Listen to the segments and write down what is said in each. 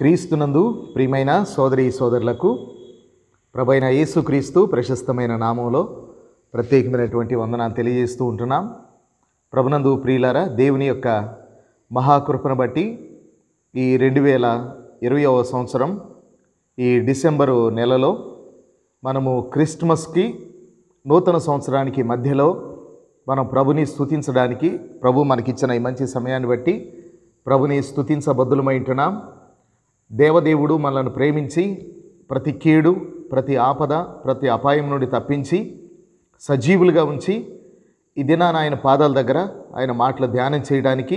క్రీస్తునందు ప్రియమైన సోదరి సోదరులకు ప్రభైన యేసుక్రీస్తు ప్రశస్తమైన నామంలో ప్రత్యేకమైనటువంటి వందనాలు తెలియజేస్తూ ఉంటున్నాం ప్రభునందు ప్రియులార దేవుని యొక్క మహాకృపను బట్టి ఈ రెండు వేల ఇరవయవ సంవత్సరం ఈ డిసెంబరు నెలలో మనము క్రిస్మస్కి నూతన సంవత్సరానికి మధ్యలో మనం ప్రభుని స్థుతించడానికి ప్రభు మనకిచ్చిన ఈ మంచి సమయాన్ని బట్టి ప్రభుని స్థుతించబద్దులమై ఉంటున్నాం దేవదేవుడు మనల్ని ప్రేమించి ప్రతి కీడు ప్రతి ఆపద ప్రతి అపాయం నుండి తప్పించి సజీవులుగా ఉంచి ఈ దినాన ఆయన పాదాల దగ్గర ఆయన మాటలు ధ్యానం చేయడానికి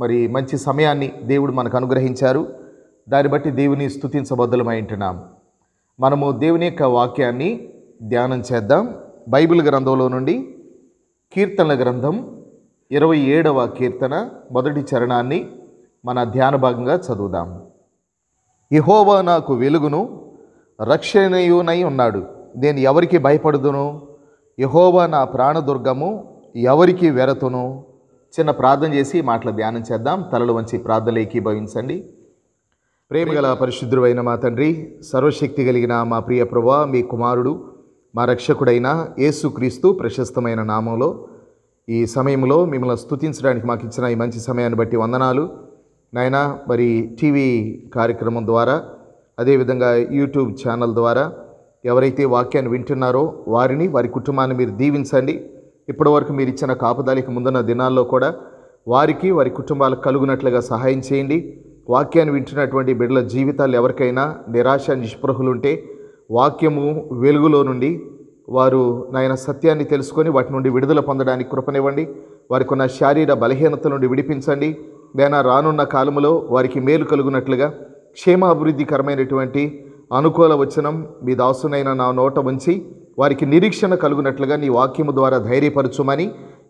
మరి మంచి సమయాన్ని దేవుడు మనకు అనుగ్రహించారు దాన్ని బట్టి దేవుని స్థుతించబద్దలమైంటున్నాం మనము దేవుని యొక్క వాక్యాన్ని ధ్యానం చేద్దాం బైబిల్ గ్రంథంలో నుండి కీర్తనల గ్రంథం ఇరవై ఏడవ కీర్తన మొదటి చరణాన్ని మన ధ్యాన భాగంగా చదువుదాము ఇహోవా నాకు వెలుగును రక్షణయునై ఉన్నాడు నేను ఎవరికి భయపడుదును యహోవా నా ప్రాణదుర్గము ఎవరికి వెరతును చిన్న ప్రార్థన చేసి మాటలు ధ్యానం చేద్దాం తలలు వంచి ప్రార్థనలు ఏకీభవించండి ప్రేమగల పరిశుద్ధుడైన మా తండ్రి సర్వశక్తి కలిగిన మా ప్రియ ప్రభా మీ కుమారుడు మా రక్షకుడైన యేసుక్రీస్తు ప్రశస్తమైన నామంలో ఈ సమయంలో మిమ్మల్ని స్తుతించడానికి మాకు ఇచ్చిన ఈ మంచి సమయాన్ని బట్టి వందనాలు నాయన మరి టీవీ కార్యక్రమం ద్వారా అదేవిధంగా యూట్యూబ్ ఛానల్ ద్వారా ఎవరైతే వాక్యాన్ని వింటున్నారో వారిని వారి కుటుంబాన్ని మీరు దీవించండి ఇప్పటివరకు మీరు ఇచ్చిన కాపుదాలికి ముందున్న దినాల్లో కూడా వారికి వారి కుటుంబాలకు కలుగునట్లుగా సహాయం చేయండి వాక్యాన్ని వింటున్నటువంటి బిడ్డల జీవితాలు ఎవరికైనా నిరాశ నిస్పృహలు ఉంటే వాక్యము వెలుగులో నుండి వారు నాయన సత్యాన్ని తెలుసుకొని వాటి నుండి విడుదల పొందడానికి కృపనివ్వండి వారికి ఉన్న శారీర బలహీనత నుండి విడిపించండి దేనా రానున్న కాలములో వారికి మేలు కలుగునట్లుగా క్షేమాభివృద్ధికరమైనటువంటి అనుకూల వచనం మీ దాసునైన నా నోట ఉంచి వారికి నిరీక్షణ కలుగునట్లుగా నీ వాక్యము ద్వారా ధైర్యపరచుమని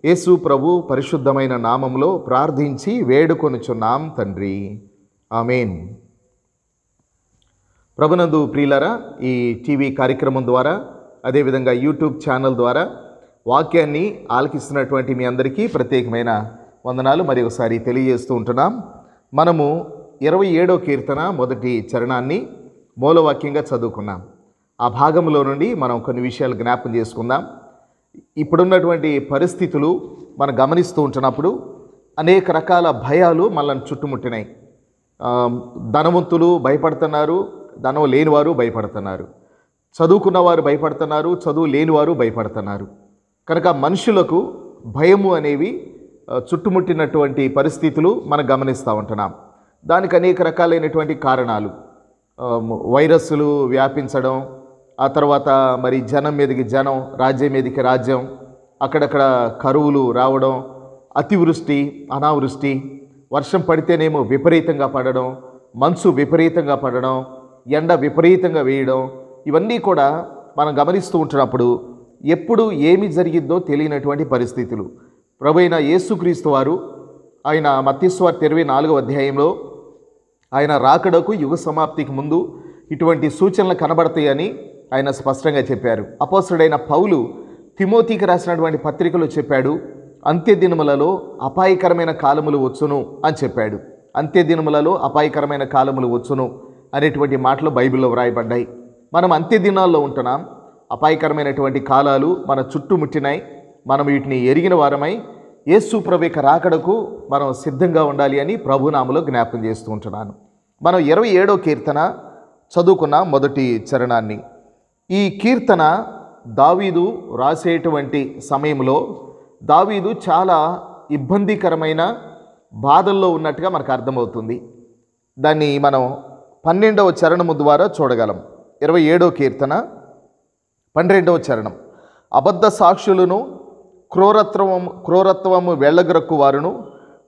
యేసు ప్రభు పరిశుద్ధమైన నామంలో ప్రార్థించి వేడుకొనుచున్నాం తండ్రి ఆమెన్ ప్రభునందు ప్రియులరా ఈ టీవీ కార్యక్రమం ద్వారా అదేవిధంగా యూట్యూబ్ ఛానల్ ద్వారా వాక్యాన్ని ఆలకిస్తున్నటువంటి మీ అందరికీ ప్రత్యేకమైన వందనాలు మరి ఒకసారి తెలియజేస్తూ ఉంటున్నాం మనము ఇరవై ఏడో కీర్తన మొదటి చరణాన్ని మూలవాక్యంగా చదువుకున్నాం ఆ భాగంలో నుండి మనం కొన్ని విషయాలు జ్ఞాపం చేసుకుందాం ఇప్పుడున్నటువంటి పరిస్థితులు మనం గమనిస్తూ ఉంటున్నప్పుడు అనేక రకాల భయాలు మనల్ని చుట్టుముట్టినాయి ధనవంతులు భయపడుతున్నారు ధనం లేనివారు భయపడుతున్నారు చదువుకున్నవారు భయపడుతున్నారు చదువు లేనివారు భయపడుతున్నారు కనుక మనుషులకు భయము అనేవి చుట్టుముట్టినటువంటి పరిస్థితులు మనం గమనిస్తూ ఉంటున్నాం దానికి అనేక రకాలైనటువంటి కారణాలు వైరస్లు వ్యాపించడం ఆ తర్వాత మరి జనం మీదకి జనం రాజ్యం మీదకి రాజ్యం అక్కడక్కడ కరువులు రావడం అతివృష్టి అనావృష్టి వర్షం పడితేనేమో విపరీతంగా పడడం మంచు విపరీతంగా పడడం ఎండ విపరీతంగా వేయడం ఇవన్నీ కూడా మనం గమనిస్తూ ఉంటున్నప్పుడు ఎప్పుడు ఏమి జరిగిందో తెలియనటువంటి పరిస్థితులు ప్రభు అయిన యేసుక్రీస్తు వారు ఆయన మత్తిస్వార్త ఇరవై నాలుగవ అధ్యాయంలో ఆయన రాకడకు యుగ సమాప్తికి ముందు ఇటువంటి సూచనలు కనబడతాయని ఆయన స్పష్టంగా చెప్పారు అపోసరుడైన పౌలు తిమోతికి రాసినటువంటి పత్రికలో చెప్పాడు అంత్య దినములలో అపాయకరమైన కాలములు వచ్చును అని చెప్పాడు అంత్య దినములలో అపాయకరమైన కాలములు వచ్చును అనేటువంటి మాటలు బైబిల్లో వ్రాయబడ్డాయి మనం అంత్య దినాల్లో ఉంటున్నాం అపాయకరమైనటువంటి కాలాలు మన చుట్టుముట్టినాయి మనం వీటిని ఎరిగిన వారమై యేసు ప్రభు రాకడకు మనం సిద్ధంగా ఉండాలి అని ప్రభునామలో జ్ఞాపం చేస్తూ ఉంటున్నాను మనం ఇరవై ఏడో కీర్తన చదువుకున్న మొదటి చరణాన్ని ఈ కీర్తన దావీదు రాసేటువంటి సమయంలో దావీదు చాలా ఇబ్బందికరమైన బాధల్లో ఉన్నట్టుగా మనకు అర్థమవుతుంది దాన్ని మనం పన్నెండవ చరణము ద్వారా చూడగలం ఇరవై ఏడో కీర్తన పన్నెండవ చరణం అబద్ధ సాక్షులను క్రూరత్వము క్రూరత్వము వెళ్ళగ్రక్కు వారును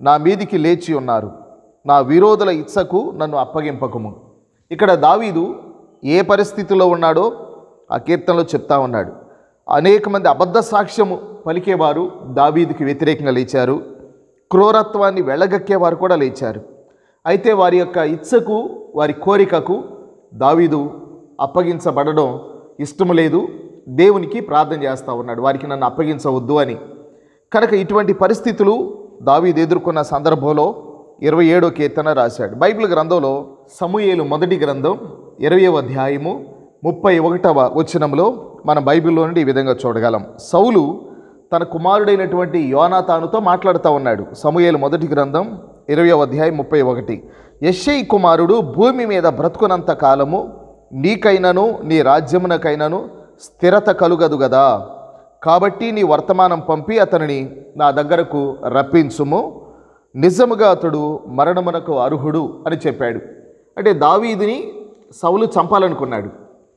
నా మీదికి లేచి ఉన్నారు నా విరోధుల ఇచ్చకు నన్ను అప్పగింపకము ఇక్కడ దావీదు ఏ పరిస్థితిలో ఉన్నాడో ఆ కీర్తనలో చెప్తా ఉన్నాడు అనేక మంది అబద్ధ సాక్ష్యము పలికేవారు దావీదుకి వ్యతిరేకంగా లేచారు క్రూరత్వాన్ని వెళ్ళగక్కేవారు కూడా లేచారు అయితే వారి యొక్క ఇచ్చకు వారి కోరికకు దావీదు అప్పగించబడడం ఇష్టం లేదు దేవునికి ప్రార్థన చేస్తూ ఉన్నాడు వారికి నన్ను అప్పగించవద్దు అని కనుక ఇటువంటి పరిస్థితులు దావీదు ఎదుర్కొన్న సందర్భంలో ఇరవై ఏడో కీర్తన రాశాడు బైబిల్ గ్రంథంలో సమూహేలు మొదటి గ్రంథం ఇరవయవ అధ్యాయము ముప్పై ఒకటవ వచనంలో మన బైబిల్లో నుండి ఈ విధంగా చూడగలం సౌలు తన కుమారుడైనటువంటి యోనాతానుతో మాట్లాడుతూ ఉన్నాడు సమూహేలు మొదటి గ్రంథం ఇరవై అధ్యాయం ముప్పై ఒకటి యశ్ఐ కుమారుడు భూమి మీద బ్రతుకునంత కాలము నీకైనను నీ రాజ్యమునకైనను స్థిరత కలుగదు కదా కాబట్టి నీ వర్తమానం పంపి అతనిని నా దగ్గరకు రప్పించుము నిజముగా అతడు మరణమునకు అర్హుడు అని చెప్పాడు అంటే దావీదిని సౌలు చంపాలనుకున్నాడు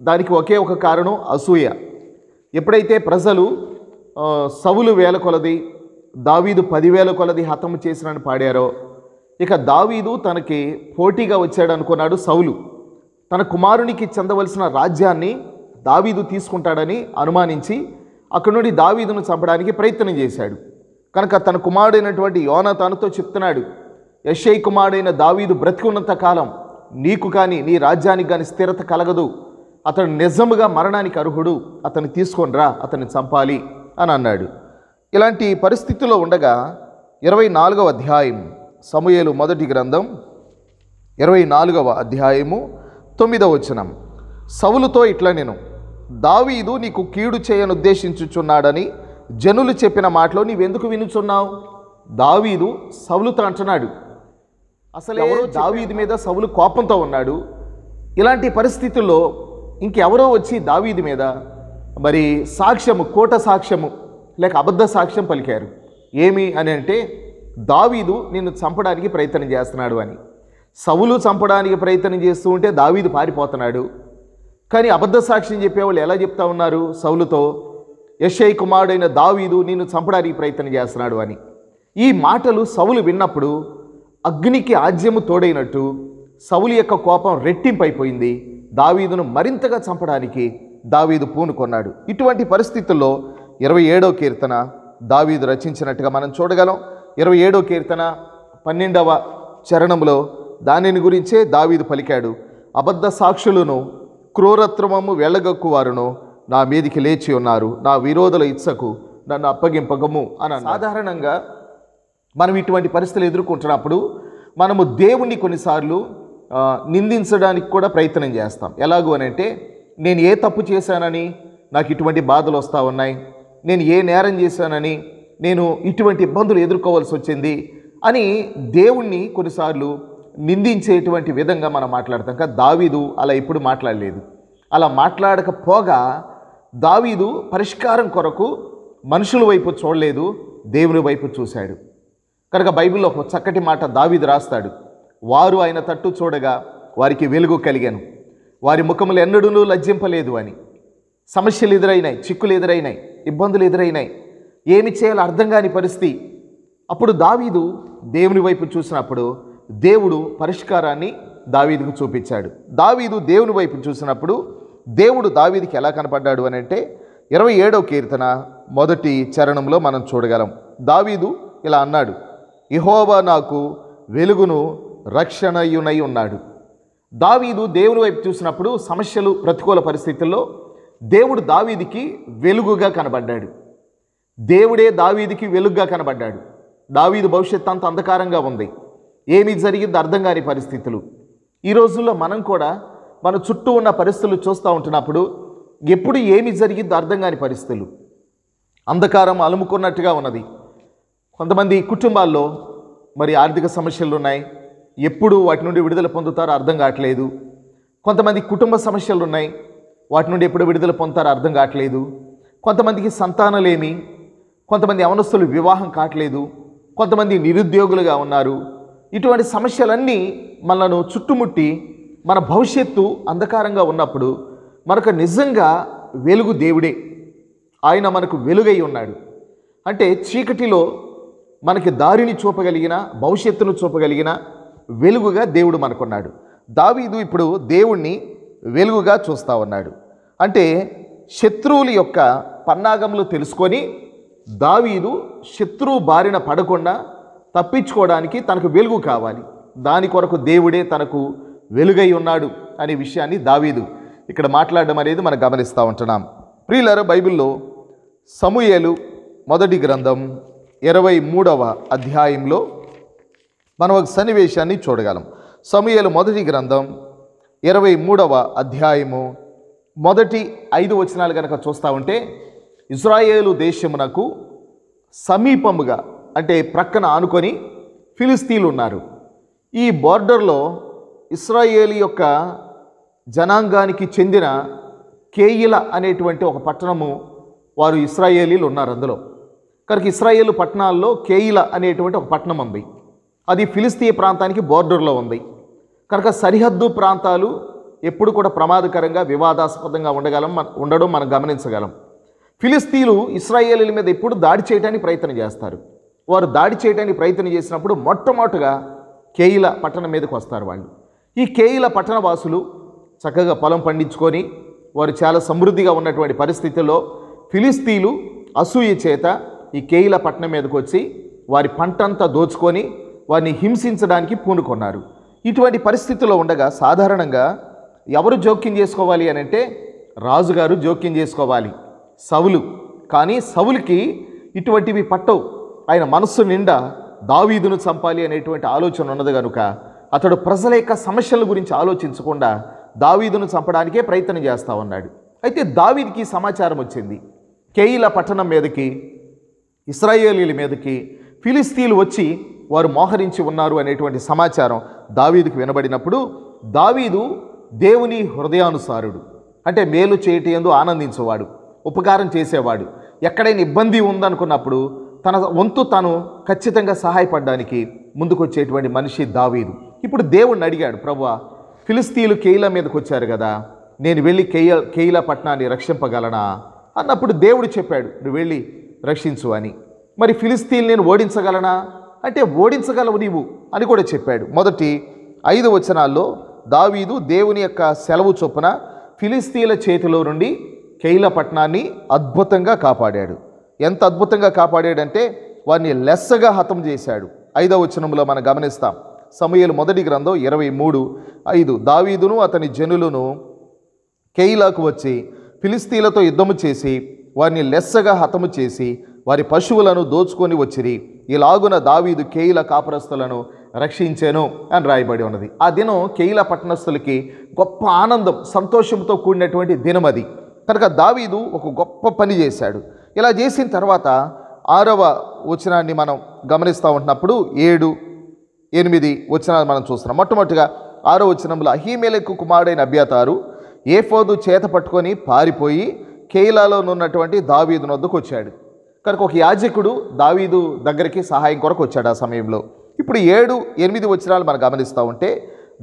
దానికి ఒకే ఒక కారణం అసూయ ఎప్పుడైతే ప్రజలు సవులు వేల కొలది దావీదు పదివేల కొలది హతము చేసినని పాడారో ఇక దావీదు తనకి పోటీగా వచ్చాడు అనుకున్నాడు సౌలు తన కుమారునికి చెందవలసిన రాజ్యాన్ని దావీదు తీసుకుంటాడని అనుమానించి అక్కడి నుండి దావీదును చంపడానికి ప్రయత్నం చేశాడు కనుక తన కుమారుడైనటువంటి యోన తనతో చెప్తున్నాడు యశ్ఐ కుమారుడైన దావీదు బ్రతికున్నంత కాలం నీకు కానీ నీ రాజ్యానికి కానీ స్థిరత కలగదు అతడు నిజముగా మరణానికి అర్హుడు అతన్ని తీసుకొనిరా అతన్ని చంపాలి అని అన్నాడు ఇలాంటి పరిస్థితుల్లో ఉండగా ఇరవై నాలుగవ అధ్యాయం సమూహలు మొదటి గ్రంథం ఇరవై నాలుగవ అధ్యాయము తొమ్మిదవ వచనం సవులుతో ఇట్లా నేను దావీదు నీకు కీడు చేయను ఉద్దేశించుచున్నాడని జనులు చెప్పిన మాటలో నీవెందుకు వినుచున్నావు దావీదు సవులుతో అంటున్నాడు అసలే దావీదు మీద సవులు కోపంతో ఉన్నాడు ఇలాంటి పరిస్థితుల్లో ఇంకెవరో వచ్చి దావీది మీద మరి సాక్ష్యము కోట సాక్ష్యము లేక అబద్ధ సాక్ష్యం పలికారు ఏమి అని అంటే దావీదు నిన్ను చంపడానికి ప్రయత్నం చేస్తున్నాడు అని సవులు చంపడానికి ప్రయత్నం చేస్తూ ఉంటే దావీదు పారిపోతున్నాడు కానీ అబద్ధ సాక్ష్యం చెప్పేవాళ్ళు ఎలా చెప్తా ఉన్నారు సౌలుతో యశయ్ కుమారుడైన దావీదు నేను చంపడానికి ప్రయత్నం చేస్తున్నాడు అని ఈ మాటలు సవులు విన్నప్పుడు అగ్నికి ఆజ్యము తోడైనట్టు సవులు యొక్క కోపం రెట్టింపైపోయింది దావీదును మరింతగా చంపడానికి దావీదు పూనుకొన్నాడు ఇటువంటి పరిస్థితుల్లో ఇరవై ఏడో కీర్తన దావీదు రచించినట్టుగా మనం చూడగలం ఇరవై ఏడో కీర్తన పన్నెండవ చరణంలో దానిని గురించే దావీదు పలికాడు అబద్ధ సాక్షులను క్రూరత్వము వెళ్ళగక్కువారును నా మీదికి లేచి ఉన్నారు నా విరోధుల ఇచ్చకు నన్ను అప్పగింపకము అని సాధారణంగా మనం ఇటువంటి పరిస్థితులు ఎదుర్కొంటున్నప్పుడు మనము దేవుణ్ణి కొన్నిసార్లు నిందించడానికి కూడా ప్రయత్నం చేస్తాం ఎలాగూ అని అంటే నేను ఏ తప్పు చేశానని నాకు ఇటువంటి బాధలు వస్తూ ఉన్నాయి నేను ఏ నేరం చేశానని నేను ఇటువంటి ఇబ్బందులు ఎదుర్కోవాల్సి వచ్చింది అని దేవుణ్ణి కొన్నిసార్లు నిందించేటువంటి విధంగా మనం మాట్లాడతాం కదా దావీదు అలా ఇప్పుడు మాట్లాడలేదు అలా మాట్లాడకపోగా దావీదు పరిష్కారం కొరకు మనుషుల వైపు చూడలేదు దేవుని వైపు చూశాడు కనుక బైబిల్లో ఒక చక్కటి మాట దావీదు రాస్తాడు వారు ఆయన తట్టు చూడగా వారికి వెలుగు కలిగాను వారి ముఖములు ఎన్నడూ లజ్జింపలేదు అని సమస్యలు ఎదురైనాయి చిక్కులు ఎదురైనాయి ఇబ్బందులు ఎదురైనాయి ఏమి చేయాలో అర్థం కాని పరిస్థితి అప్పుడు దావీదు దేవుని వైపు చూసినప్పుడు దేవుడు పరిష్కారాన్ని దావీదుకు చూపించాడు దావీదు దేవుని వైపు చూసినప్పుడు దేవుడు దావీదికి ఎలా కనపడ్డాడు అని అంటే ఇరవై ఏడవ కీర్తన మొదటి చరణంలో మనం చూడగలం దావీదు ఇలా అన్నాడు ఇహోవా నాకు వెలుగును రక్షణయునై ఉన్నాడు దావీదు దేవుని వైపు చూసినప్పుడు సమస్యలు ప్రతికూల పరిస్థితుల్లో దేవుడు దావీదికి వెలుగుగా కనబడ్డాడు దేవుడే దావీదికి వెలుగుగా కనబడ్డాడు దావీదు భవిష్యత్ అంత అంధకారంగా ఉంది ఏమి జరిగిందో అర్థం కాని పరిస్థితులు ఈ రోజుల్లో మనం కూడా మన చుట్టూ ఉన్న పరిస్థితులు చూస్తూ ఉంటున్నప్పుడు ఎప్పుడు ఏమి జరిగిందో అర్థం కాని పరిస్థితులు అంధకారం అలుముకున్నట్టుగా ఉన్నది కొంతమంది కుటుంబాల్లో మరి ఆర్థిక సమస్యలు ఉన్నాయి ఎప్పుడు వాటి నుండి విడుదల పొందుతారో అర్థం కావట్లేదు కొంతమంది కుటుంబ సమస్యలు ఉన్నాయి వాటి నుండి ఎప్పుడు విడుదల పొందుతారో అర్థం కావట్లేదు కొంతమందికి సంతానలేమి కొంతమంది అవనస్తులు వివాహం కావట్లేదు కొంతమంది నిరుద్యోగులుగా ఉన్నారు ఇటువంటి సమస్యలన్నీ మనను చుట్టుముట్టి మన భవిష్యత్తు అంధకారంగా ఉన్నప్పుడు మనకు నిజంగా వెలుగు దేవుడే ఆయన మనకు వెలుగై ఉన్నాడు అంటే చీకటిలో మనకి దారిని చూపగలిగిన భవిష్యత్తును చూపగలిగిన వెలుగుగా దేవుడు మనకున్నాడు దావీదు ఇప్పుడు దేవుణ్ణి వెలుగుగా చూస్తూ ఉన్నాడు అంటే శత్రువుల యొక్క పన్నాగములు తెలుసుకొని దావీదు శత్రువు బారిన పడకుండా తప్పించుకోవడానికి తనకు వెలుగు కావాలి దాని కొరకు దేవుడే తనకు వెలుగై ఉన్నాడు అనే విషయాన్ని దావీదు ఇక్కడ మాట్లాడడం అనేది మనం గమనిస్తూ ఉంటున్నాం ప్రియులర బైబిల్లో సమూయేలు మొదటి గ్రంథం ఇరవై మూడవ అధ్యాయంలో మనం ఒక సన్నివేశాన్ని చూడగలం సమూయేలు మొదటి గ్రంథం ఇరవై మూడవ అధ్యాయము మొదటి ఐదు వచనాలు కనుక చూస్తూ ఉంటే ఇజ్రాయేలు దేశమునకు సమీపముగా అంటే ప్రక్కన ఆనుకొని ఫిలిస్తీన్లు ఉన్నారు ఈ బార్డర్లో ఇస్రాయేల్ యొక్క జనాంగానికి చెందిన కేయిల అనేటువంటి ఒక పట్టణము వారు ఇస్రాయేలీలు ఉన్నారు అందులో కనుక ఇస్రాయేల్ పట్టణాల్లో కేయిల అనేటువంటి ఒక పట్టణం ఉంది అది ఫిలిస్తీ ప్రాంతానికి బోర్డర్లో ఉంది కనుక సరిహద్దు ప్రాంతాలు ఎప్పుడు కూడా ప్రమాదకరంగా వివాదాస్పదంగా ఉండగలం ఉండడం మనం గమనించగలం ఫిలిస్తీన్లు ఇస్రాయేలీల మీద ఎప్పుడు దాడి చేయడానికి ప్రయత్నం చేస్తారు వారు దాడి చేయడానికి ప్రయత్నం చేసినప్పుడు మొట్టమొదటిగా కేయిల పట్టణం మీదకు వస్తారు వాళ్ళు ఈ కేయిల పట్టణ వాసులు చక్కగా పొలం పండించుకొని వారు చాలా సమృద్ధిగా ఉన్నటువంటి పరిస్థితుల్లో ఫిలిస్తీన్లు అసూయ చేత ఈ కేయిల పట్టణం మీదకు వచ్చి వారి పంటంతా దోచుకొని వారిని హింసించడానికి పూనుకున్నారు ఇటువంటి పరిస్థితుల్లో ఉండగా సాధారణంగా ఎవరు జోక్యం చేసుకోవాలి అని అంటే రాజుగారు జోక్యం చేసుకోవాలి సవులు కానీ సవులకి ఇటువంటివి పట్టవు ఆయన మనస్సు నిండా దావీదును చంపాలి అనేటువంటి ఆలోచన ఉన్నది కనుక అతడు ప్రజల యొక్క సమస్యల గురించి ఆలోచించకుండా దావీదును చంపడానికే ప్రయత్నం చేస్తూ ఉన్నాడు అయితే దావీదికి సమాచారం వచ్చింది కేయిల పట్టణం మీదకి ఇస్రాయేలీల మీదకి ఫిలిస్తీన్లు వచ్చి వారు మోహరించి ఉన్నారు అనేటువంటి సమాచారం దావీదుకు వినబడినప్పుడు దావీదు దేవుని హృదయానుసారుడు అంటే మేలు చేయటం ఆనందించేవాడు ఉపకారం చేసేవాడు ఎక్కడైనా ఇబ్బంది ఉందనుకున్నప్పుడు తన వంతు తాను ఖచ్చితంగా సహాయపడడానికి ముందుకొచ్చేటువంటి మనిషి దావీదు ఇప్పుడు దేవుణ్ణి అడిగాడు ప్రభు ఫిలిస్తీన్లు కేయిల మీదకి వచ్చారు కదా నేను వెళ్ళి కేయ కేయిలా పట్టణాన్ని రక్షింపగలనా అన్నప్పుడు దేవుడు చెప్పాడు నువ్వు వెళ్ళి రక్షించు అని మరి ఫిలిస్తీన్ నేను ఓడించగలనా అంటే ఓడించగలవు నీవు అని కూడా చెప్పాడు మొదటి ఐదు వచనాల్లో దావీదు దేవుని యొక్క సెలవు చొప్పున ఫిలిస్తీన్ల చేతిలో నుండి కేయిల పట్టణాన్ని అద్భుతంగా కాపాడాడు ఎంత అద్భుతంగా కాపాడాడంటే వారిని లెస్సగా హతం చేశాడు ఐదవ వచనంలో మనం గమనిస్తాం సమయలు మొదటి గ్రంథం ఇరవై మూడు ఐదు దావీదును అతని జనులను కెయిలాకు వచ్చి ఫిలిస్తీన్లతో యుద్ధము చేసి వారిని లెస్సగా హతము చేసి వారి పశువులను దోచుకొని వచ్చిరి ఇలాగున దావీదు కేయిల కాపురస్తులను రక్షించాను అని రాయబడి ఉన్నది ఆ దినం కేయిల పట్టణస్థులకి గొప్ప ఆనందం సంతోషంతో కూడినటువంటి దినం అది కనుక దావీదు ఒక గొప్ప పని చేశాడు ఇలా చేసిన తర్వాత ఆరవ వచనాన్ని మనం గమనిస్తూ ఉంటున్నప్పుడు ఏడు ఎనిమిది వచనాలు మనం చూస్తున్నాం మొట్టమొదటిగా ఆరో వచనంలో అహీమేలకు కుమారుడైన అభ్యతారు ఏఫోదు చేత పట్టుకొని పారిపోయి కేయిలాలో ఉన్నటువంటి దావీదు వద్దకు వచ్చాడు కనుక ఒక యాజకుడు దావీదు దగ్గరికి సహాయం కొరకు వచ్చాడు ఆ సమయంలో ఇప్పుడు ఏడు ఎనిమిది వచనాలు మనం గమనిస్తూ ఉంటే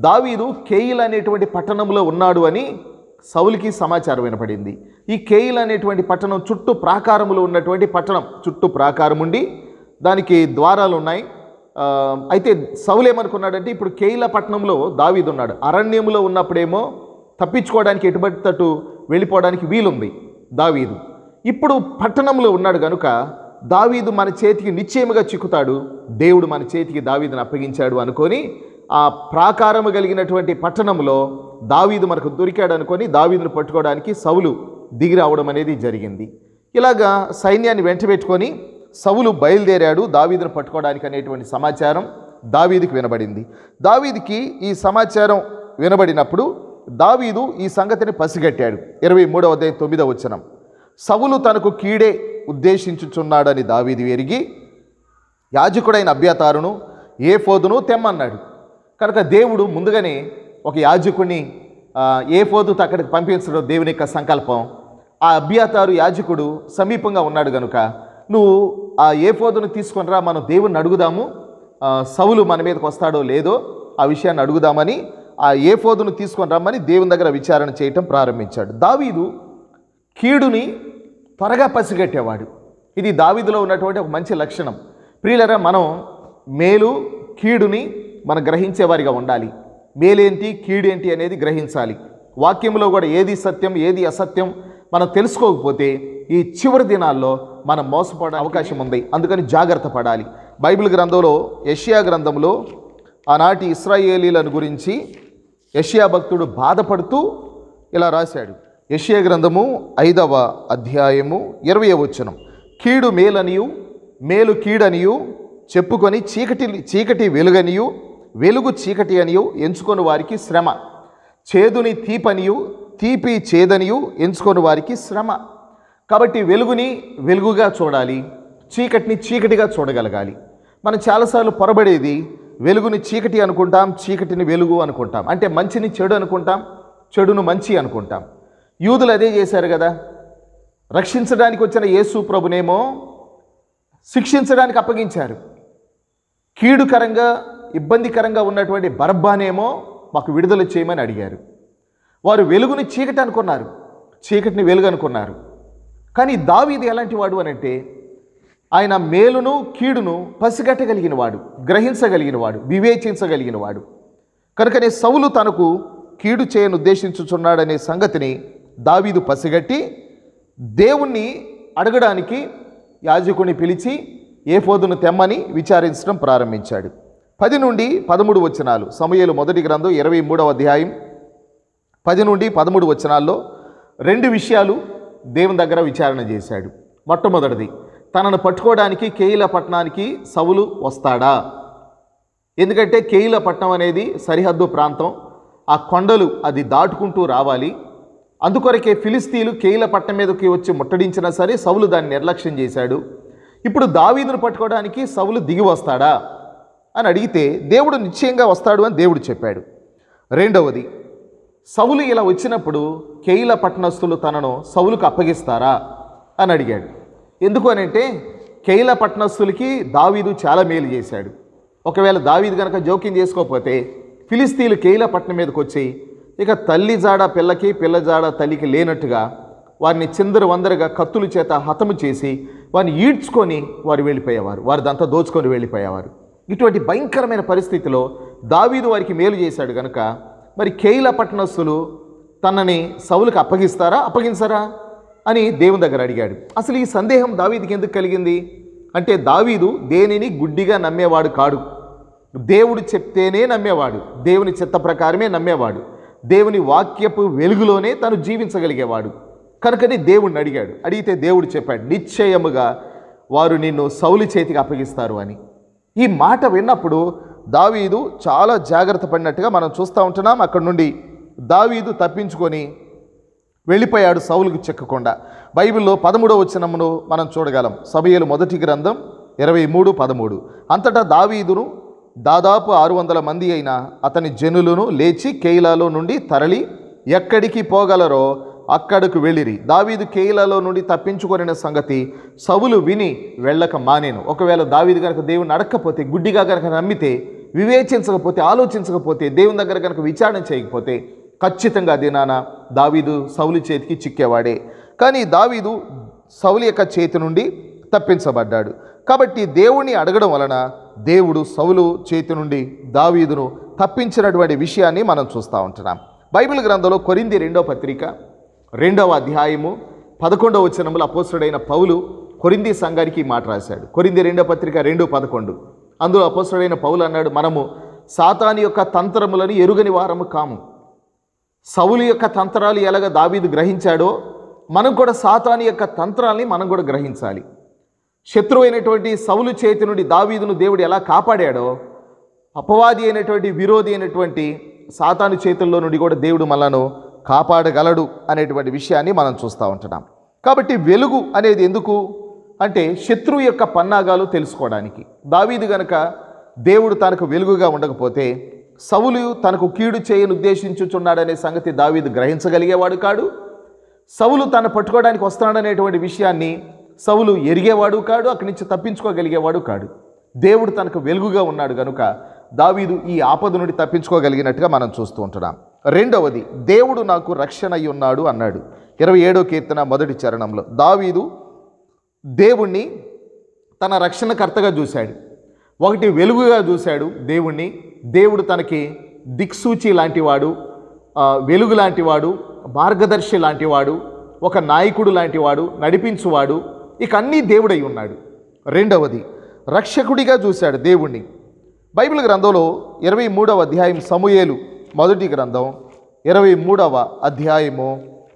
దావీదు కేయిల్ అనేటువంటి పట్టణంలో ఉన్నాడు అని సౌలికి సమాచారం వినపడింది ఈ కేయిల్ అనేటువంటి పట్టణం చుట్టూ ప్రాకారములు ఉన్నటువంటి పట్టణం చుట్టూ ప్రాకారం ఉండి దానికి ద్వారాలు ఉన్నాయి అయితే సౌలు ఏమనుకున్నాడంటే ఇప్పుడు కేయిల పట్టణంలో ఉన్నాడు అరణ్యంలో ఉన్నప్పుడేమో తప్పించుకోవడానికి ఎటువంటి తట్టు వెళ్ళిపోవడానికి వీలుంది దావీదు ఇప్పుడు పట్టణంలో ఉన్నాడు కనుక దావీదు మన చేతికి నిశ్చయముగా చిక్కుతాడు దేవుడు మన చేతికి దావీదుని అప్పగించాడు అనుకొని ఆ ప్రాకారము కలిగినటువంటి పట్టణంలో దావీదు మనకు దొరికాడు అనుకొని దావీదును పట్టుకోవడానికి సవులు దిగి రావడం అనేది జరిగింది ఇలాగా సైన్యాన్ని వెంటబెట్టుకొని సవులు బయలుదేరాడు దావీదును పట్టుకోవడానికి అనేటువంటి సమాచారం దావీదికి వినబడింది దావీదికి ఈ సమాచారం వినబడినప్పుడు దావీదు ఈ సంగతిని పసిగట్టాడు ఇరవై మూడవ అధ్యాయం తొమ్మిదవ వచనం సవులు తనకు కీడే ఉద్దేశించుచున్నాడని దావీది ఎరిగి యాజకుడైన అభ్యతారును ఏ ఫోదును తెమ్మన్నాడు కనుక దేవుడు ముందుగానే ఒక యాజకుని ఏ పోతూ అక్కడికి పంపించడం దేవుని యొక్క సంకల్పం ఆ అభ్యతారు యాజకుడు సమీపంగా ఉన్నాడు గనుక నువ్వు ఆ ఏ ఫోదును తీసుకునిరా మనం దేవుణ్ణి అడుగుదాము సవులు మన మీదకి వస్తాడో లేదో ఆ విషయాన్ని అడుగుదామని ఆ ఏ ఫోదును తీసుకొని రమ్మని దేవుని దగ్గర విచారణ చేయటం ప్రారంభించాడు దావీదు కీడుని త్వరగా పసిగట్టేవాడు ఇది దావీదులో ఉన్నటువంటి ఒక మంచి లక్షణం ప్రియులరా మనం మేలు కీడుని మనం గ్రహించేవారిగా ఉండాలి మేలేంటి కీడేంటి అనేది గ్రహించాలి వాక్యంలో కూడా ఏది సత్యం ఏది అసత్యం మనం తెలుసుకోకపోతే ఈ చివరి దినాల్లో మనం మోసపడే అవకాశం ఉంది అందుకని జాగ్రత్త పడాలి బైబిల్ గ్రంథంలో యషియా గ్రంథంలో ఆనాటి ఇస్రాయేలీలను గురించి యషియా భక్తుడు బాధపడుతూ ఇలా రాశాడు యషియా గ్రంథము ఐదవ అధ్యాయము ఇరవై వచనం కీడు మేలనియు మేలు కీడనియు చెప్పుకొని చీకటి చీకటి వెలుగనియు వెలుగు చీకటి అనియు ఎంచుకొని వారికి శ్రమ చేదుని తీపనియు తీపి చేదనియు ఎంచుకొని వారికి శ్రమ కాబట్టి వెలుగుని వెలుగుగా చూడాలి చీకటిని చీకటిగా చూడగలగాలి మనం చాలాసార్లు పొరబడేది వెలుగుని చీకటి అనుకుంటాం చీకటిని వెలుగు అనుకుంటాం అంటే మంచిని చెడు అనుకుంటాం చెడును మంచి అనుకుంటాం యూదులు అదే చేశారు కదా రక్షించడానికి వచ్చిన యేసు ప్రభునేమో శిక్షించడానికి అప్పగించారు కీడుకరంగా ఇబ్బందికరంగా ఉన్నటువంటి బర్బానేమో మాకు విడుదల చేయమని అడిగారు వారు వెలుగుని చీకటి అనుకున్నారు చీకటిని వెలుగు అనుకున్నారు కానీ దావీది ఎలాంటి వాడు అనంటే ఆయన మేలును కీడును పసిగట్టగలిగిన వాడు గ్రహించగలిగిన వాడు వివేచించగలిగిన వాడు కనుకనే సౌలు తనకు కీడు చేయను ఉద్దేశించుచున్నాడనే సంగతిని దావీదు పసిగట్టి దేవుణ్ణి అడగడానికి యాజకుని పిలిచి ఏ పోదును తెమ్మని విచారించడం ప్రారంభించాడు పది నుండి పదమూడు వచనాలు సమయలు మొదటి గ్రంథం ఇరవై మూడవ అధ్యాయం పది నుండి పదమూడు వచనాల్లో రెండు విషయాలు దేవుని దగ్గర విచారణ చేశాడు మొట్టమొదటిది తనను పట్టుకోవడానికి కేయిల పట్టణానికి సవులు వస్తాడా ఎందుకంటే కేయిల పట్టణం అనేది సరిహద్దు ప్రాంతం ఆ కొండలు అది దాటుకుంటూ రావాలి అందుకొరకే ఫిలిస్తీన్లు కేయిల పట్టణం మీదకి వచ్చి ముట్టడించినా సరే సవులు దాన్ని నిర్లక్ష్యం చేశాడు ఇప్పుడు దావీదును పట్టుకోవడానికి సవులు దిగి వస్తాడా అని అడిగితే దేవుడు నిశ్చయంగా వస్తాడు అని దేవుడు చెప్పాడు రెండవది సవులు ఇలా వచ్చినప్పుడు కేయిల పట్టణస్థులు తనను సవులకు అప్పగిస్తారా అని అడిగాడు ఎందుకు అంటే కేయిల పట్టణస్థులకి దావీదు చాలా మేలు చేశాడు ఒకవేళ దావీదు కనుక జోక్యం చేసుకోకపోతే ఫిలిస్తీన్లు కేయిల పట్టణం మీదకి వచ్చి ఇక తల్లి జాడ పిల్లకి పిల్ల జాడ తల్లికి లేనట్టుగా వారిని చిందరు వందరగా కత్తుల చేత హతము చేసి వారిని ఈడ్చుకొని వారు వెళ్ళిపోయేవారు వారిదంతా దోచుకొని వెళ్ళిపోయేవారు ఇటువంటి భయంకరమైన పరిస్థితిలో దావీదు వారికి మేలు చేశాడు కనుక మరి కేయిల పట్టణస్తులు తనని సౌలుకు అప్పగిస్తారా అప్పగించారా అని దేవుని దగ్గర అడిగాడు అసలు ఈ సందేహం దావీదికి ఎందుకు కలిగింది అంటే దావీదు దేనిని గుడ్డిగా నమ్మేవాడు కాడు దేవుడు చెప్తేనే నమ్మేవాడు దేవుని చెత్త ప్రకారమే నమ్మేవాడు దేవుని వాక్యపు వెలుగులోనే తను జీవించగలిగేవాడు కనుకని దేవుణ్ణి అడిగాడు అడిగితే దేవుడు చెప్పాడు నిశ్చయముగా వారు నిన్ను సౌలి చేతికి అప్పగిస్తారు అని ఈ మాట విన్నప్పుడు దావీదు చాలా జాగ్రత్త పడినట్టుగా మనం చూస్తూ ఉంటున్నాం అక్కడ నుండి దావీదు తప్పించుకొని వెళ్ళిపోయాడు సౌలుకు చెక్కకుండా బైబిల్లో పదమూడో వచ్చినమును మనం చూడగలం సభయలు మొదటి గ్రంథం ఇరవై మూడు పదమూడు అంతటా దావీదును దాదాపు ఆరు వందల మంది అయిన అతని జనులను లేచి కేయిలాలో నుండి తరలి ఎక్కడికి పోగలరో అక్కడకు వెళ్ళిరి దావీదు కేయిలలో నుండి తప్పించుకొనిన సంగతి సవులు విని వెళ్ళక మానేను ఒకవేళ దావీదు కనుక దేవుని నడకపోతే గుడ్డిగా కనుక నమ్మితే వివేచించకపోతే ఆలోచించకపోతే దేవుని దగ్గర కనుక విచారణ చేయకపోతే ఖచ్చితంగా దినాన దావీదు సౌలు చేతికి చిక్కేవాడే కానీ దావీదు సౌలు యొక్క చేతి నుండి తప్పించబడ్డాడు కాబట్టి దేవుణ్ణి అడగడం వలన దేవుడు సౌలు చేతి నుండి దావీదును తప్పించినటువంటి విషయాన్ని మనం చూస్తూ ఉంటున్నాం బైబిల్ గ్రంథంలో కొరింది రెండో పత్రిక రెండవ అధ్యాయము పదకొండవ వచనములు అపోసుడైన పౌలు కొరింది సంఘానికి మాట రాశాడు కొరింది రెండో పత్రిక రెండు పదకొండు అందులో అపోసుడైన పౌలు అన్నాడు మనము సాతాని యొక్క తంత్రములను ఎరుగని వారము కాము సౌలు యొక్క తంత్రాలు ఎలాగ దావీదు గ్రహించాడో మనం కూడా సాతాని యొక్క తంత్రాల్ని మనం కూడా గ్రహించాలి శత్రువైనటువంటి సౌలు చేతి నుండి దావీదును దేవుడు ఎలా కాపాడాడో అపవాది అయినటువంటి విరోధి అయినటువంటి సాతాను చేతుల్లో నుండి కూడా దేవుడు మనను కాపాడగలడు అనేటువంటి విషయాన్ని మనం చూస్తూ ఉంటున్నాం కాబట్టి వెలుగు అనేది ఎందుకు అంటే శత్రువు యొక్క పన్నాగాలు తెలుసుకోవడానికి దావీది గనక దేవుడు తనకు వెలుగుగా ఉండకపోతే సవులు తనకు కీడు చేయని ఉద్దేశించుచున్నాడనే సంగతి దావీదు గ్రహించగలిగేవాడు కాడు సవులు తను పట్టుకోవడానికి వస్తున్నాడనేటువంటి విషయాన్ని సవులు ఎరిగేవాడు కాడు అక్కడి నుంచి తప్పించుకోగలిగేవాడు కాడు దేవుడు తనకు వెలుగుగా ఉన్నాడు కనుక దావీదు ఈ ఆపద నుండి తప్పించుకోగలిగినట్టుగా మనం చూస్తూ ఉంటున్నాం రెండవది దేవుడు నాకు రక్షణ అయి ఉన్నాడు అన్నాడు ఇరవై ఏడో కీర్తన మొదటి చరణంలో దావీదు దేవుణ్ణి తన రక్షణకర్తగా చూశాడు ఒకటి వెలుగుగా చూశాడు దేవుణ్ణి దేవుడు తనకి దిక్సూచి లాంటివాడు వెలుగు లాంటివాడు మార్గదర్శి లాంటివాడు ఒక నాయకుడు లాంటివాడు నడిపించువాడు ఇక అన్నీ దేవుడై ఉన్నాడు రెండవది రక్షకుడిగా చూశాడు దేవుణ్ణి బైబిల్ గ్రంథంలో ఇరవై మూడవ అధ్యాయం సమూహేలు మొదటి గ్రంథం ఇరవై మూడవ అధ్యాయము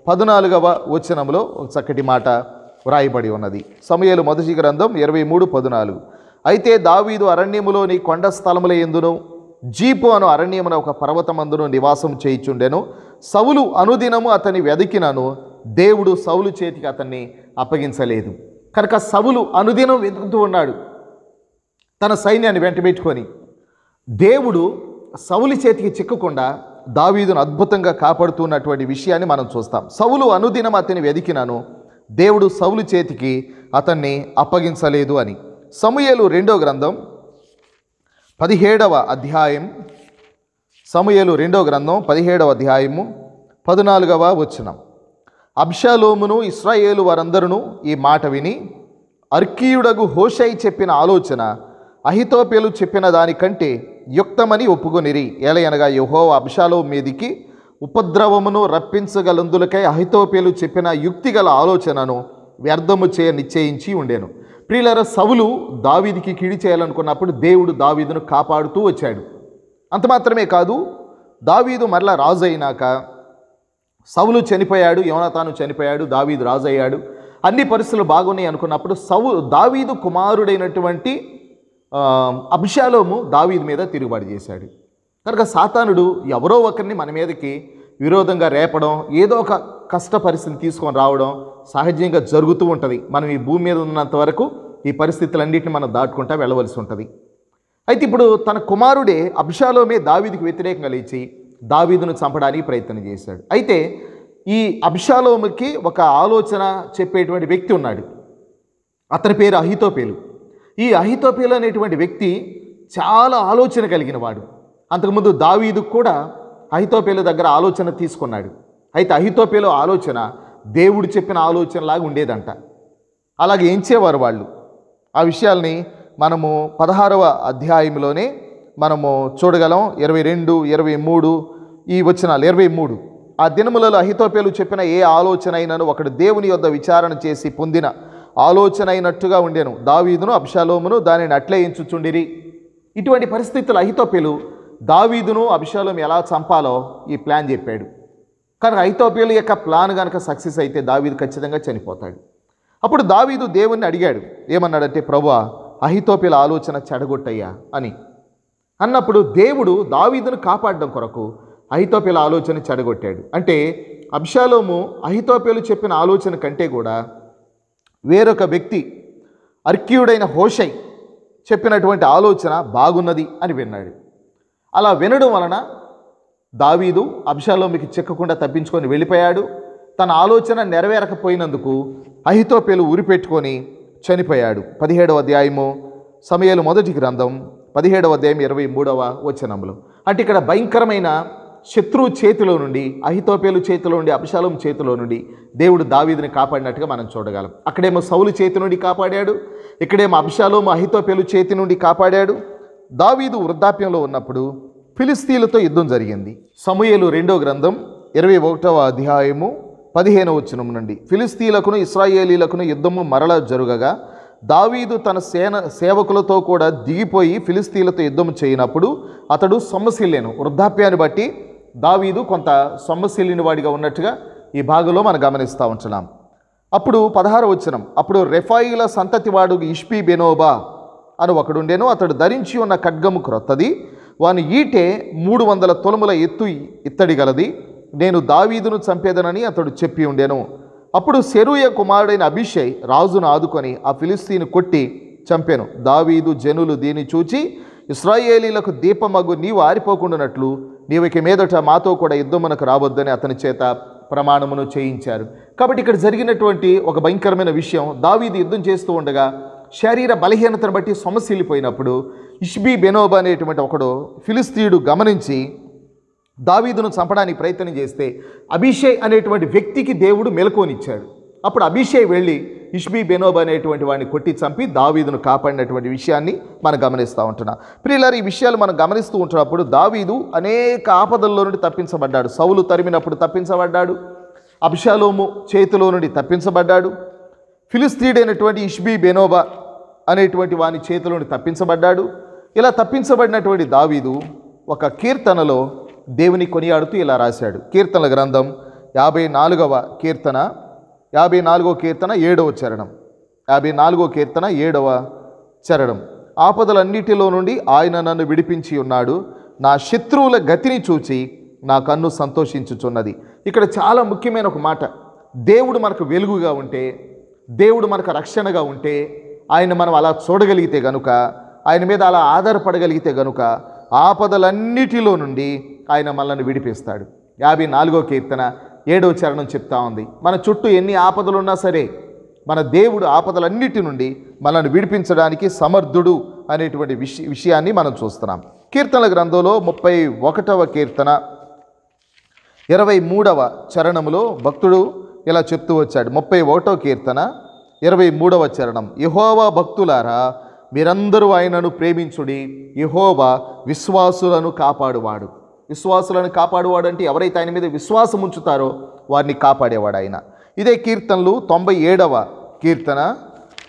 పద్నాలుగవ వచనంలో ఒక చక్కటి మాట వ్రాయబడి ఉన్నది సమయాలు మొదటి గ్రంథం ఇరవై మూడు పద్నాలుగు అయితే దావీదు అరణ్యములోని కొండ స్థలముల ఎందును జీపు అను అరణ్యమున ఒక పర్వతమందును నివాసం చేయిచుండెను సవులు అనుదినము అతని వెదకినను దేవుడు సవులు చేతికి అతన్ని అప్పగించలేదు కనుక సవులు అనుదినం వెతుకుతూ ఉన్నాడు తన సైన్యాన్ని వెంటబెట్టుకొని దేవుడు సౌలి చేతికి చిక్కకుండా దావీదును అద్భుతంగా కాపాడుతున్నటువంటి విషయాన్ని మనం చూస్తాం సౌలు అనుదినం అతని వెదికినాను దేవుడు సౌలు చేతికి అతన్ని అప్పగించలేదు అని సమూయలు రెండో గ్రంథం పదిహేడవ అధ్యాయం సమూయలు రెండో గ్రంథం పదిహేడవ అధ్యాయము పద్నాలుగవ వచనం అబ్షాలోమును ఇస్రాయేలు వారందరూ ఈ మాట విని అర్కీయుడగు హోషై చెప్పిన ఆలోచన అహితోపేలు చెప్పిన దానికంటే యుక్తమని ఒప్పుకొనిరి ఏలయనగా యహో అభిషాలో మీదికి ఉపద్రవమును రప్పించగలందులకై అహితోపేలు చెప్పిన యుక్తిగల ఆలోచనను వ్యర్థము చేయ నిశ్చయించి ఉండేను ప్రియులర సవులు దావీదికి కిడి చేయాలనుకున్నప్పుడు దేవుడు దావీదును కాపాడుతూ వచ్చాడు అంత మాత్రమే కాదు దావీదు మరలా రాజు అయినాక సవులు చనిపోయాడు యోనతాను చనిపోయాడు దావీదు రాజు అయ్యాడు అన్ని పరిస్థితులు బాగున్నాయి అనుకున్నప్పుడు సవు దావీదు కుమారుడైనటువంటి అభిషాలోము దావీద్ మీద తిరుగుబాటు చేశాడు కనుక సాతానుడు ఎవరో ఒకరిని మన మీదకి విరోధంగా రేపడం ఏదో ఒక కష్ట పరిస్థితిని తీసుకొని రావడం సహజంగా జరుగుతూ ఉంటుంది మనం ఈ భూమి మీద ఉన్నంత వరకు ఈ పరిస్థితులన్నింటిని మనం దాటుకుంటా వెళ్ళవలసి ఉంటుంది అయితే ఇప్పుడు తన కుమారుడే అభిషాలోమే దావీదికి వ్యతిరేకంగా లేచి దావీదును చంపడానికి ప్రయత్నం చేశాడు అయితే ఈ అభిషాలోముకి ఒక ఆలోచన చెప్పేటువంటి వ్యక్తి ఉన్నాడు అతని పేరు అహితోపేలు ఈ అహితోపేలు అనేటువంటి వ్యక్తి చాలా ఆలోచన కలిగిన వాడు అంతకుముందు దావీదు కూడా అహితోపేలు దగ్గర ఆలోచన తీసుకున్నాడు అయితే అహితోపేలో ఆలోచన దేవుడు చెప్పిన ఆలోచనలాగా ఉండేదంట అలాగే ఎంచేవారు వాళ్ళు ఆ విషయాల్ని మనము పదహారవ అధ్యాయంలోనే మనము చూడగలం ఇరవై రెండు ఇరవై మూడు ఈ వచనాలు ఇరవై మూడు ఆ దినములలో అహితోపేలు చెప్పిన ఏ ఆలోచన అయినను ఒకడు దేవుని యొద్ద విచారణ చేసి పొందిన ఆలోచన అయినట్టుగా ఉండేను దావీదును అభిషాలోమును దానిని అట్లే ఎంచుచుండిరి ఇటువంటి పరిస్థితుల అహితోపేలు దావీదును అభిషాలం ఎలా చంపాలో ఈ ప్లాన్ చెప్పాడు కనుక అహితోపేలు యొక్క ప్లాన్ కనుక సక్సెస్ అయితే దావీదు ఖచ్చితంగా చనిపోతాడు అప్పుడు దావీదు దేవుణ్ణి అడిగాడు ఏమన్నాడంటే ప్రభా అహితోపిల ఆలోచన చెడగొట్టయ్యా అని అన్నప్పుడు దేవుడు దావీదును కాపాడడం కొరకు అహితోపిల ఆలోచన చెడగొట్టాడు అంటే అభిషాలోము అహితోపిలు చెప్పిన ఆలోచన కంటే కూడా వేరొక వ్యక్తి అర్క్యుడైన హోషై చెప్పినటువంటి ఆలోచన బాగున్నది అని విన్నాడు అలా వినడం వలన దావీదు అభిషాలోమికి చెక్కకుండా తప్పించుకొని వెళ్ళిపోయాడు తన ఆలోచన నెరవేరకపోయినందుకు అహితోపేలు ఊరిపెట్టుకొని చనిపోయాడు పదిహేడవ అధ్యాయము సమయాలు మొదటి గ్రంథం పదిహేడవ అధ్యాయం ఇరవై మూడవ వచనంలో అంటే ఇక్కడ భయంకరమైన శత్రువు చేతిలో నుండి అహితోపేలు చేతిలో నుండి అభిషాలం చేతిలో నుండి దేవుడు దావీదిని కాపాడినట్టుగా మనం చూడగలం అక్కడేమో సౌలు చేతి నుండి కాపాడాడు ఇక్కడేమో అభిషాలోము అహితోపేలు చేతి నుండి కాపాడాడు దావీదు వృద్ధాప్యంలో ఉన్నప్పుడు ఫిలిస్తీన్లతో యుద్ధం జరిగింది సమూయేలు రెండో గ్రంథం ఇరవై ఒకటవ అధ్యాయము పదిహేనవ వచనం నుండి ఫిలిస్తీన్లకును ఇస్రాయేలీలకును యుద్ధము మరలా జరుగగా దావీదు తన సేన సేవకులతో కూడా దిగిపోయి ఫిలిస్తీన్లతో యుద్ధం చేయనప్పుడు అతడు సమస్యలేను వృద్ధాప్యాన్ని బట్టి దావీదు కొంత సొమ్మశీలిని వాడిగా ఉన్నట్టుగా ఈ భాగంలో మనం గమనిస్తూ ఉంటున్నాం అప్పుడు పదహారు వచ్చినం అప్పుడు రెఫాయిల సంతతి వాడు ఇష్పి బెనోబా అని ఒకడుండేను అతడు ధరించి ఉన్న ఖడ్గము క్రొత్తది వాని ఈటే మూడు వందల తొలముల ఎత్తు ఇత్తడి గలది నేను దావీదును చంపేదనని అతడు చెప్పి ఉండెను అప్పుడు శరూయ కుమారుడైన అభిషేయ్ రాజును ఆదుకొని ఆ ఫిలిస్తీని కొట్టి చంపాను దావీదు జనులు దీన్ని చూచి ఇస్రాయేలీలకు దీపమగు నీవు ఆరిపోకుండానట్లు నీవు ఇక మీదట మాతో కూడా యుద్ధం మనకు రావద్దని అతని చేత ప్రమాణమును చేయించారు కాబట్టి ఇక్కడ జరిగినటువంటి ఒక భయంకరమైన విషయం దావీది యుద్ధం చేస్తూ ఉండగా శరీర బలహీనతను బట్టి సొమశీలిపోయినప్పుడు ఇష్బీ బెనోబ అనేటువంటి ఒకడు ఫిలిస్తీయుడు గమనించి దావీదును చంపడానికి ప్రయత్నం చేస్తే అభిషేక్ అనేటువంటి వ్యక్తికి దేవుడు మెలకొనిచ్చాడు అప్పుడు అభిషేక్ వెళ్ళి ఇష్బీ బెనోబ్ అనేటువంటి వాడిని కొట్టి చంపి దావీదును కాపాడినటువంటి విషయాన్ని మనం గమనిస్తూ ఉంటున్నాం ప్రియులారు ఈ విషయాలు మనం గమనిస్తూ ఉంటున్నప్పుడు దావీదు అనేక ఆపదల్లో నుండి తప్పించబడ్డాడు సౌలు తరిమినప్పుడు తప్పించబడ్డాడు అభిషాలోము చేతిలో నుండి తప్పించబడ్డాడు ఫిలిస్తీడైనటువంటి ఇష్బీ బెనోబా అనేటువంటి వాని చేతిలో నుండి తప్పించబడ్డాడు ఇలా తప్పించబడినటువంటి దావీదు ఒక కీర్తనలో దేవుని కొనియాడుతూ ఇలా రాశాడు కీర్తనల గ్రంథం యాభై నాలుగవ కీర్తన యాభై నాలుగో కీర్తన ఏడవ చరణం యాభై నాలుగో కీర్తన ఏడవ చరణం ఆపదలన్నిటిలో నుండి ఆయన నన్ను విడిపించి ఉన్నాడు నా శత్రువుల గతిని చూచి నా కన్ను సంతోషించుచున్నది ఇక్కడ చాలా ముఖ్యమైన ఒక మాట దేవుడు మనకు వెలుగుగా ఉంటే దేవుడు మనకు రక్షణగా ఉంటే ఆయన మనం అలా చూడగలిగితే గనుక ఆయన మీద అలా ఆధారపడగలిగితే గనుక ఆపదలన్నిటిలో నుండి ఆయన మనల్ని విడిపిస్తాడు యాభై నాలుగో కీర్తన ఏడవ చరణం చెప్తా ఉంది మన చుట్టూ ఎన్ని ఆపదలున్నా సరే మన దేవుడు ఆపదలన్నిటి నుండి మనల్ని విడిపించడానికి సమర్థుడు అనేటువంటి విషయ విషయాన్ని మనం చూస్తున్నాం కీర్తనల గ్రంథంలో ముప్పై ఒకటవ కీర్తన ఇరవై మూడవ చరణంలో భక్తుడు ఇలా చెప్తూ వచ్చాడు ముప్పై ఒకటో కీర్తన ఇరవై మూడవ చరణం యహోవా భక్తులారా మీరందరూ ఆయనను ప్రేమించుడి యహోవా విశ్వాసులను కాపాడువాడు విశ్వాసులను కాపాడువాడంటే ఎవరైతే ఆయన మీద విశ్వాసం ఉంచుతారో వారిని కాపాడేవాడు ఆయన ఇదే కీర్తనలు తొంభై ఏడవ కీర్తన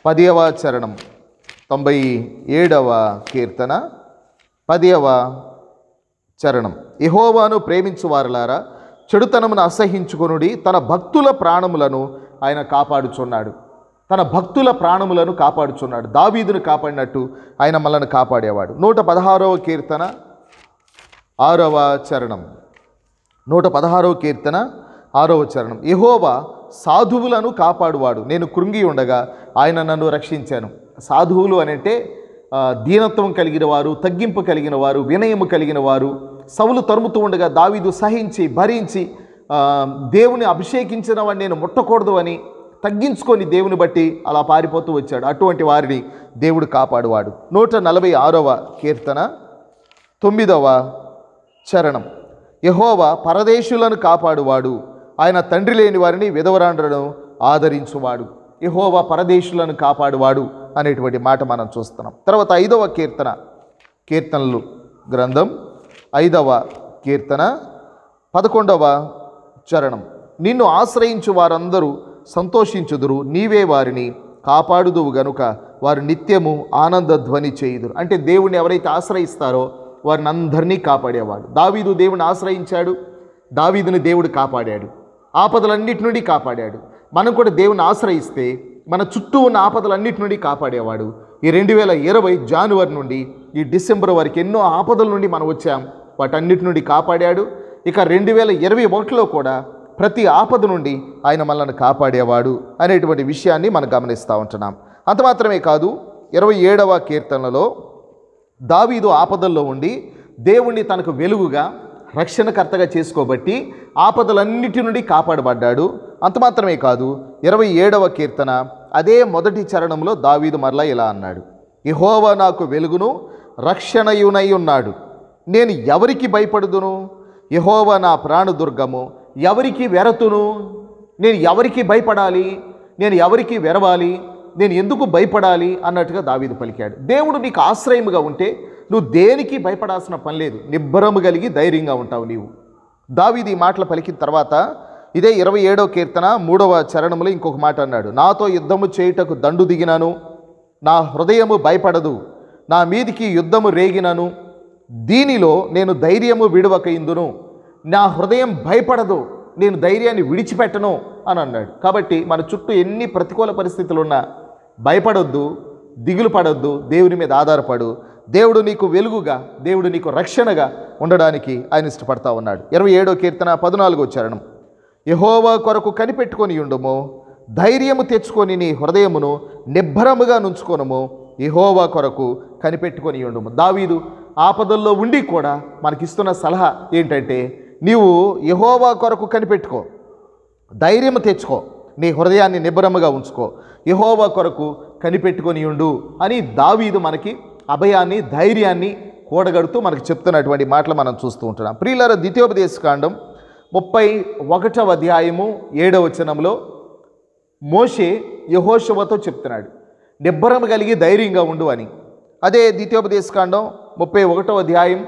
పదేవ చరణం తొంభై ఏడవ కీర్తన పదేవ చరణం ఇహోవాను వారలారా చెడుతనమును అసహించుకొనుడి తన భక్తుల ప్రాణములను ఆయన కాపాడుచున్నాడు తన భక్తుల ప్రాణములను కాపాడుచున్నాడు దావీదును కాపాడినట్టు ఆయన మనల్ని కాపాడేవాడు నూట పదహారవ కీర్తన ఆరవ చరణం నూట పదహారవ కీర్తన ఆరవ చరణం యహోవా సాధువులను కాపాడువాడు నేను కృంగి ఉండగా ఆయన నన్ను రక్షించాను సాధువులు అనంటే దీనత్వం కలిగిన వారు తగ్గింపు కలిగిన వారు వినయము కలిగిన వారు సవులు తరుముతూ ఉండగా దావీదు సహించి భరించి దేవుని అభిషేకించిన వాడిని నేను ముట్టకూడదు అని తగ్గించుకొని దేవుని బట్టి అలా పారిపోతూ వచ్చాడు అటువంటి వారిని దేవుడు కాపాడువాడు నూట నలభై ఆరవ కీర్తన తొమ్మిదవ చరణం యహోవా పరదేశులను కాపాడువాడు ఆయన తండ్రి లేని వారిని విధవరాండ్రను ఆదరించువాడు యహోవా పరదేశులను కాపాడువాడు అనేటువంటి మాట మనం చూస్తున్నాం తర్వాత ఐదవ కీర్తన కీర్తనలు గ్రంథం ఐదవ కీర్తన పదకొండవ చరణం నిన్ను ఆశ్రయించు వారందరూ సంతోషించుదురు నీవే వారిని కాపాడుదువు గనుక వారు నిత్యము ఆనంద ధ్వని చేయుదురు అంటే దేవుణ్ణి ఎవరైతే ఆశ్రయిస్తారో వారిని అందరినీ కాపాడేవాడు దావీదు దేవుని ఆశ్రయించాడు దావీదుని దేవుడు కాపాడాడు ఆపదలన్నిటి నుండి కాపాడాడు మనం కూడా దేవుని ఆశ్రయిస్తే మన చుట్టూ ఉన్న ఆపదలన్నిటి నుండి కాపాడేవాడు ఈ రెండు వేల ఇరవై జనవరి నుండి ఈ డిసెంబర్ వరకు ఎన్నో ఆపదల నుండి మనం వచ్చాం వాటన్నిటి నుండి కాపాడాడు ఇక రెండు వేల ఇరవై ఒకటిలో కూడా ప్రతి ఆపద నుండి ఆయన మనల్ని కాపాడేవాడు అనేటువంటి విషయాన్ని మనం గమనిస్తూ ఉంటున్నాం అంత మాత్రమే కాదు ఇరవై ఏడవ కీర్తనలో దావీదు ఆపదల్లో ఉండి దేవుణ్ణి తనకు వెలుగుగా రక్షణకర్తగా చేసుకోబట్టి ఆపదలన్నిటి నుండి కాపాడబడ్డాడు అంత మాత్రమే కాదు ఇరవై ఏడవ కీర్తన అదే మొదటి చరణంలో దావీదు మరలా ఇలా అన్నాడు ఇహోవ నాకు వెలుగును రక్షణయునై ఉన్నాడు నేను ఎవరికి భయపడుదును యహోవ నా ప్రాణదుర్గము ఎవరికి వెరతును నేను ఎవరికి భయపడాలి నేను ఎవరికి వెరవాలి నేను ఎందుకు భయపడాలి అన్నట్టుగా దావీదు పలికాడు దేవుడు నీకు ఆశ్రయముగా ఉంటే నువ్వు దేనికి భయపడాల్సిన పని లేదు నిబ్బరము కలిగి ధైర్యంగా ఉంటావు నీవు దావీది ఈ మాటలు పలికిన తర్వాత ఇదే ఇరవై ఏడవ కీర్తన మూడవ చరణంలో ఇంకొక మాట అన్నాడు నాతో యుద్ధము చేయుటకు దండు దిగినను నా హృదయము భయపడదు నా మీదికి యుద్ధము రేగినను దీనిలో నేను ధైర్యము విడవక ఇందును నా హృదయం భయపడదు నేను ధైర్యాన్ని విడిచిపెట్టను అని అన్నాడు కాబట్టి మన చుట్టూ ఎన్ని ప్రతికూల పరిస్థితులు ఉన్నా భయపడొద్దు దిగులు పడొద్దు దేవుని మీద ఆధారపడు దేవుడు నీకు వెలుగుగా దేవుడు నీకు రక్షణగా ఉండడానికి ఆయన ఇష్టపడతా ఉన్నాడు ఇరవై ఏడో కీర్తన పద్నాలుగో చరణం యహోవా కొరకు కనిపెట్టుకొని ఉండము ధైర్యము తెచ్చుకొని నీ హృదయమును నిబ్బరముగా నుంచుకోనము యహోవా కొరకు కనిపెట్టుకొని ఉండము దావీదు ఆపదల్లో ఉండి కూడా మనకిస్తున్న సలహా ఏంటంటే నీవు యహోవా కొరకు కనిపెట్టుకో ధైర్యము తెచ్చుకో నీ హృదయాన్ని నిబ్బరముగా ఉంచుకో యహోవ కొరకు కనిపెట్టుకొని ఉండు అని దావీదు మనకి అభయాన్ని ధైర్యాన్ని కూడగడుతూ మనకు చెప్తున్నటువంటి మాటలు మనం చూస్తూ ఉంటున్నాం ప్రియులర ద్వితీయోపదేశ కాండం ముప్పై ఒకటవ అధ్యాయము ఏడవ వచనంలో మోషే యహోశవతో చెప్తున్నాడు నిబ్బరం కలిగి ధైర్యంగా ఉండు అని అదే ద్వితీయోపదేశ కాండం ముప్పై ఒకటవ అధ్యాయం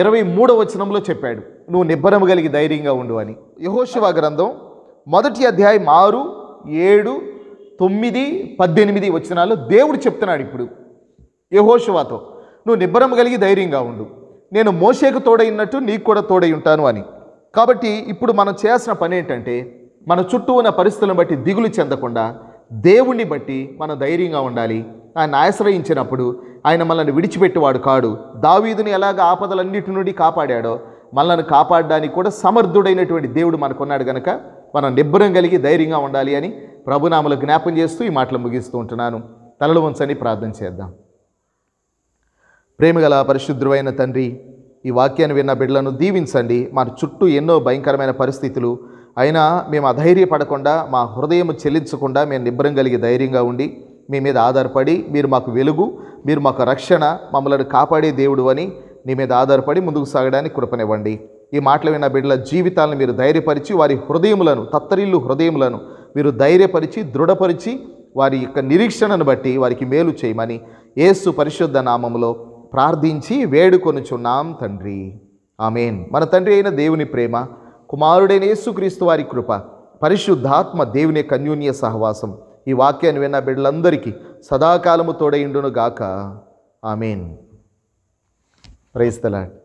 ఇరవై మూడవ వచనంలో చెప్పాడు నువ్వు నిబ్బరం కలిగి ధైర్యంగా ఉండు అని యహోశివ గ్రంథం మొదటి అధ్యాయం ఆరు ఏడు తొమ్మిది పద్దెనిమిది వచ్చినాలు దేవుడు చెప్తున్నాడు ఇప్పుడు యహోషవాతో నువ్వు నిబ్బరం కలిగి ధైర్యంగా ఉండు నేను మోసేకు తోడైనట్టు నీకు కూడా తోడై ఉంటాను అని కాబట్టి ఇప్పుడు మనం చేయాల్సిన పని ఏంటంటే మన చుట్టూ ఉన్న పరిస్థితులను బట్టి దిగులు చెందకుండా దేవుణ్ణి బట్టి మనం ధైర్యంగా ఉండాలి ఆయన ఆశ్రయించినప్పుడు ఆయన మనల్ని విడిచిపెట్టేవాడు కాడు దావీదుని ఎలాగ ఆపదలన్నిటి నుండి కాపాడాడో మనల్ని కాపాడడానికి కూడా సమర్థుడైనటువంటి దేవుడు మనకున్నాడు గనక మనం నిబ్బరం కలిగి ధైర్యంగా ఉండాలి అని ప్రభునామలు జ్ఞాపం చేస్తూ ఈ మాటలు ముగిస్తూ ఉంటున్నాను తలలు ఉంచని ప్రార్థన చేద్దాం ప్రేమగల పరిశుద్ధువైన తండ్రి ఈ వాక్యాన్ని విన్న బిడ్డలను దీవించండి మన చుట్టూ ఎన్నో భయంకరమైన పరిస్థితులు అయినా మేము అధైర్యపడకుండా మా హృదయం చెల్లించకుండా మేము నిబ్బరం కలిగి ధైర్యంగా ఉండి మీ మీద ఆధారపడి మీరు మాకు వెలుగు మీరు మాకు రక్షణ మమ్మల్ని కాపాడే దేవుడు అని నీ మీద ఆధారపడి ముందుకు సాగడానికి కృపనివ్వండి ఈ మాటలు విన్న బిడ్డల జీవితాలను మీరు ధైర్యపరిచి వారి హృదయములను తత్తరిల్లు హృదయములను మీరు ధైర్యపరిచి దృఢపరిచి వారి యొక్క నిరీక్షణను బట్టి వారికి మేలు చేయమని ఏసు పరిశుద్ధ నామములో ప్రార్థించి వేడుకొనుచున్నాం తండ్రి ఆమెన్ మన తండ్రి అయిన దేవుని ప్రేమ కుమారుడైన యేసుక్రీస్తు వారి కృప పరిశుద్ధాత్మ దేవుని కన్యూన్య సహవాసం ఈ వాక్యాన్ని విన్న బిడ్డలందరికీ సదాకాలము తోడైండును గాక ఆమెన్ ప్రైస్తలాడ్